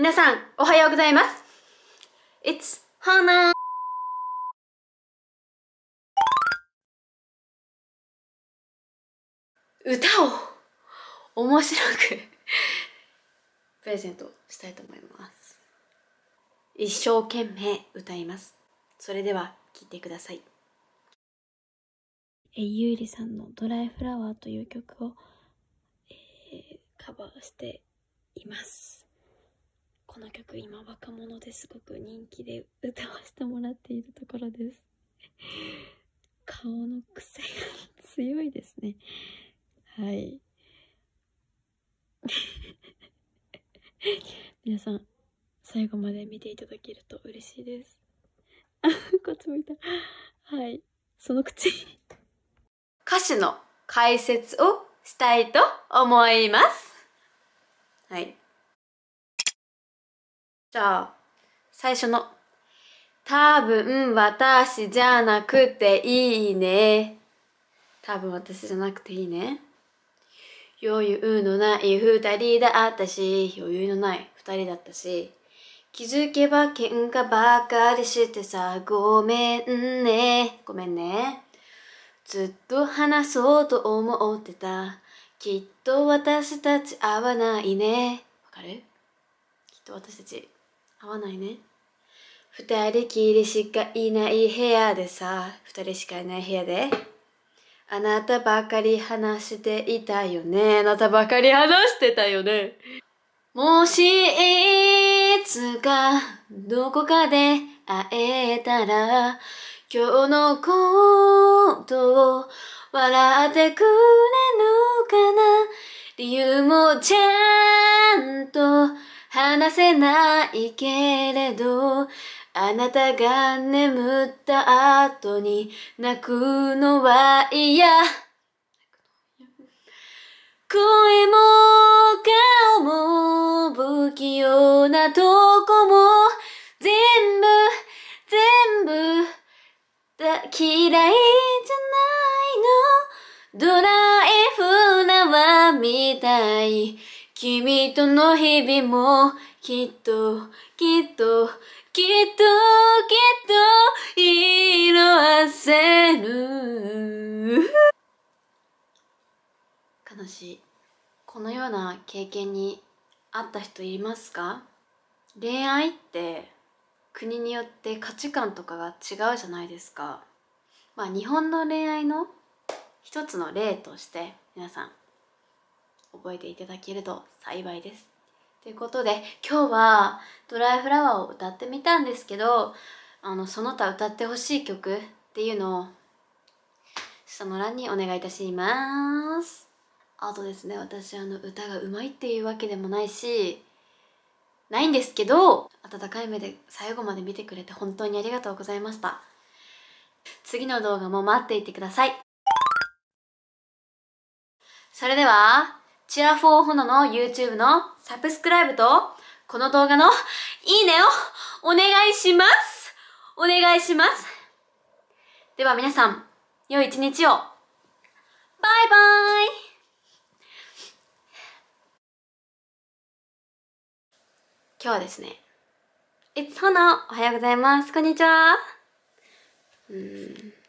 皆さん、おはようございます。It's Hana! 歌を面白くプレゼントしたいと思います。一生懸命歌います。それでは聴いてください。えゆうりさんの「ドライフラワー」という曲を、えー、カバーしています。この曲今若者ですごく人気で歌わせてもらっているところです顔の癖が強いですねはい皆さん最後まで見ていただけると嬉しいですあ こっち向いたはいその口歌手の解説をしたいと思いますはいじゃあ、最初の。多分私じゃなくていいね。多分私じゃなくていいね。余裕のない二人だったし、余裕のない二人だったし。気づけば喧嘩ばかりしてさ、ごめんね。ごめんね。ずっと話そうと思ってた。きっと私たち会わないね。わかるきっと私たち。合わないね二人きりしかいない部屋でさ二人しかいない部屋であなたばかり話していたよねあなたばかり話してたよねもしいつかどこかで会えたら今日のことを笑ってくれるかな理由もちゃんとせないけれどあなたが眠った後に泣くのは嫌声も顔も不器用なとこも全部全部だ嫌いじゃないのドライフラは見みたい君との日々もきっときっときっときっと色あせる悲しいこのような経験にあった人いますか恋愛って国によって価値観とかが違うじゃないですかまあ日本の恋愛の一つの例として皆さん覚えていただけると幸いですということで今日は「ドライフラワー」を歌ってみたんですけどあのその他歌ってほしい曲っていうのを下の欄にお願いいたしますあとですね私あの歌がうまいっていうわけでもないしないんですけど温かい目で最後まで見てくれて本当にありがとうございました次の動画も待っていてくださいそれではチアフォーホノの YouTube のサブスクライブと、この動画のいいねをお願いしますお願いしますでは皆さん、良い一日をバイバイ今日はですね、It's ほ o おはようございます。こんにちは。うん